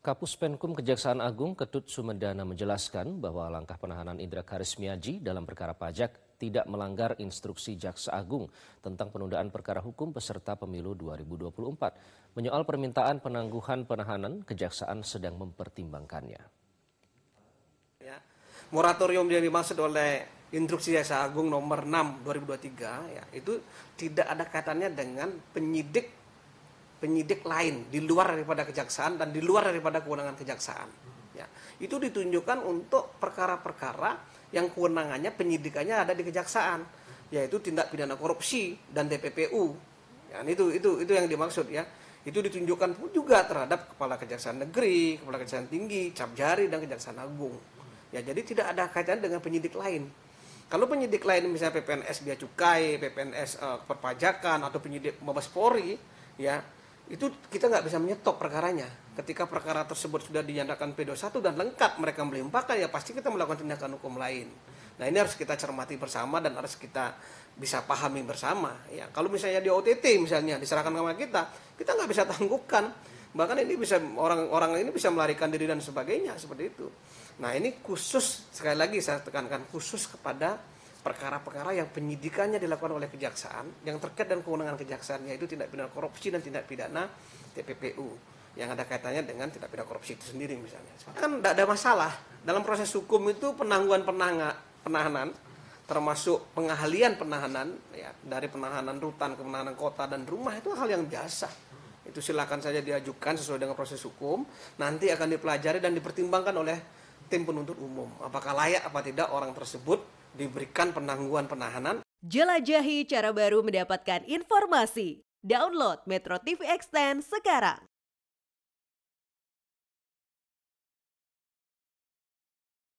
Kapus Penkum Kejaksaan Agung Ketut Sumedana menjelaskan bahwa langkah penahanan Indra Karismiaji dalam perkara pajak tidak melanggar instruksi Jaksa Agung tentang penundaan perkara hukum peserta pemilu 2024. Menyoal permintaan penangguhan penahanan, Kejaksaan sedang mempertimbangkannya. Ya, moratorium yang dimaksud oleh instruksi Jaksa Agung nomor 6 2023 ya, itu tidak ada katanya dengan penyidik penyidik lain di luar daripada kejaksaan dan di luar daripada kewenangan kejaksaan. Ya, itu ditunjukkan untuk perkara-perkara yang kewenangannya penyidikannya ada di kejaksaan, yaitu tindak pidana korupsi dan DPPU. Ya, itu itu itu yang dimaksud ya. Itu ditunjukkan juga terhadap kepala kejaksaan negeri, kepala kejaksaan tinggi, capjari dan kejaksaan agung. Ya, jadi tidak ada kaitan dengan penyidik lain. Kalau penyidik lain misalnya PPNS bea cukai, PPNS uh, eh, perpajakan atau penyidik Mabes Polri, ya itu kita nggak bisa menyetop perkaranya. Ketika perkara tersebut sudah dinyatakan P21 dan lengkap mereka melimpahkan ya pasti kita melakukan tindakan hukum lain. Nah ini harus kita cermati bersama dan harus kita bisa pahami bersama. Ya kalau misalnya di OTT misalnya diserahkan sama kita, kita nggak bisa tangguhkan. Bahkan ini bisa orang-orang ini bisa melarikan diri dan sebagainya seperti itu. Nah ini khusus sekali lagi saya tekankan khusus kepada perkara-perkara yang penyidikannya dilakukan oleh kejaksaan yang terkait dengan kewenangan kejaksaan yaitu tindak pidana korupsi dan tindak pidana TPPU yang ada kaitannya dengan tindak pidana korupsi itu sendiri misalnya kan tidak ada masalah dalam proses hukum itu penangguhan penahanan termasuk pengahlian penahanan ya dari penahanan rutan ke penahanan kota dan rumah itu hal yang biasa itu silakan saja diajukan sesuai dengan proses hukum nanti akan dipelajari dan dipertimbangkan oleh tim penuntut umum apakah layak apa tidak orang tersebut diberikan penangguhan penahanan. Jelajahi cara baru mendapatkan informasi. Download Metro TV Extend sekarang.